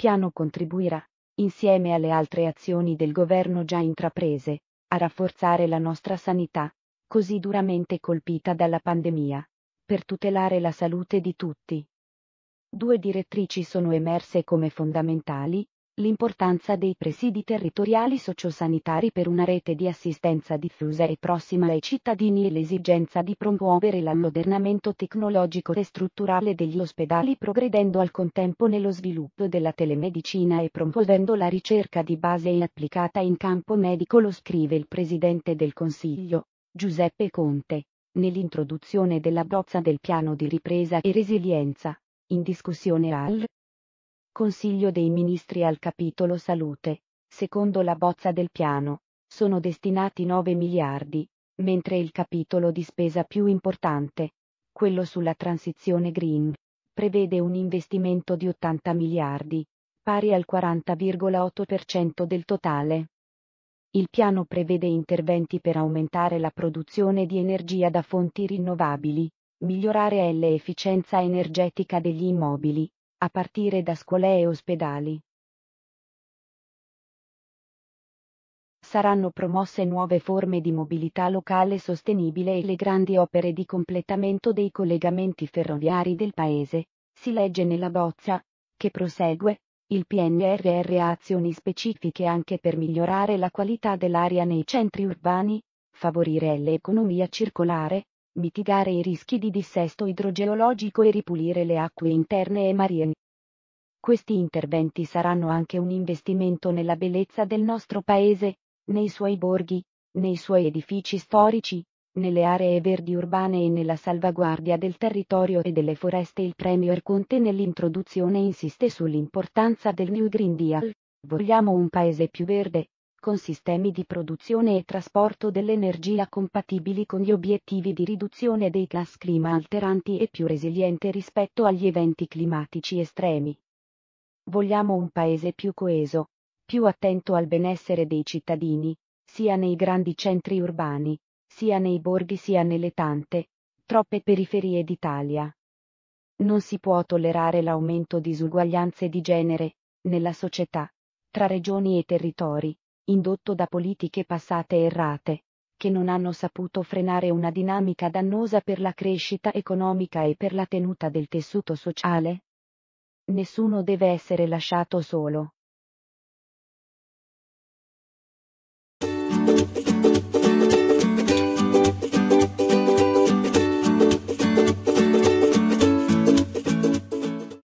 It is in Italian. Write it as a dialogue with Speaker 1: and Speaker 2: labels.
Speaker 1: piano contribuirà, insieme alle altre azioni del governo già intraprese, a rafforzare la nostra sanità, così duramente colpita dalla pandemia, per tutelare la salute di tutti. Due direttrici sono emerse come fondamentali, l'importanza dei presidi territoriali sociosanitari per una rete di assistenza diffusa e prossima ai cittadini e l'esigenza di promuovere l'ammodernamento tecnologico e strutturale degli ospedali progredendo al contempo nello sviluppo della telemedicina e promuovendo la ricerca di base e applicata in campo medico lo scrive il Presidente del Consiglio, Giuseppe Conte, nell'introduzione della bozza del piano di ripresa e resilienza, in discussione al Consiglio dei Ministri al capitolo Salute. Secondo la bozza del piano, sono destinati 9 miliardi, mentre il capitolo di spesa più importante, quello sulla transizione green, prevede un investimento di 80 miliardi, pari al 40,8% del totale. Il piano prevede interventi per aumentare la produzione di energia da fonti rinnovabili, migliorare l'efficienza energetica degli immobili, a partire da scuole e ospedali. Saranno promosse nuove forme di mobilità locale sostenibile e le grandi opere di completamento dei collegamenti ferroviari del Paese, si legge nella bozza, che prosegue, il PNRR ha azioni specifiche anche per migliorare la qualità dell'aria nei centri urbani, favorire l'economia circolare, mitigare i rischi di dissesto idrogeologico e ripulire le acque interne e marine. Questi interventi saranno anche un investimento nella bellezza del nostro paese, nei suoi borghi, nei suoi edifici storici, nelle aree verdi urbane e nella salvaguardia del territorio e delle foreste. Il Premier Conte nell'introduzione insiste sull'importanza del New Green Deal. Vogliamo un paese più verde, con sistemi di produzione e trasporto dell'energia compatibili con gli obiettivi di riduzione dei gas clima alteranti e più resiliente rispetto agli eventi climatici estremi. Vogliamo un paese più coeso, più attento al benessere dei cittadini, sia nei grandi centri urbani, sia nei borghi sia nelle tante, troppe periferie d'Italia. Non si può tollerare l'aumento di disuguaglianze di genere, nella società, tra regioni e territori, indotto da politiche passate errate, che non hanno saputo frenare una dinamica dannosa per la crescita economica e per la tenuta del tessuto sociale? Nessuno deve essere lasciato solo.